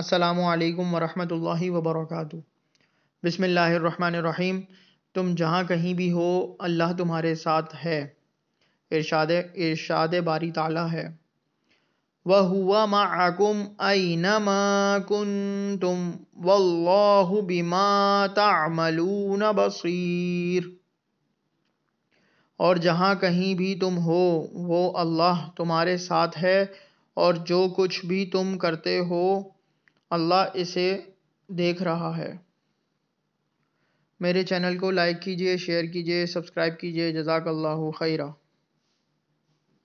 السلام علیکم ورحمۃ اللہ وبرکاتہ بسم اللہ الرحمن الرحیم تم جہاں کہیں بھی ہو اللہ تمہارے ساتھ ہے ارشاد ارشاد باری تعالیٰ ہے وَهُوَ مَعَكُمْ أَيْنَمَا كُنْتُمْ وَاللَّهُ بِمَا تَعْمَلُونَ بَصِيرٌ اور جہاں کہیں بھی تم ہو وہ اللہ تمہارے ساتھ ہے اور جو کچھ بھی تم کرتے ہو اللہ اسے دیکھ رہا ہے میرے چینل کو لائک کیجیے شیئر کیجیے سبسکرائب کیجیے جزاک اللہ خیرہ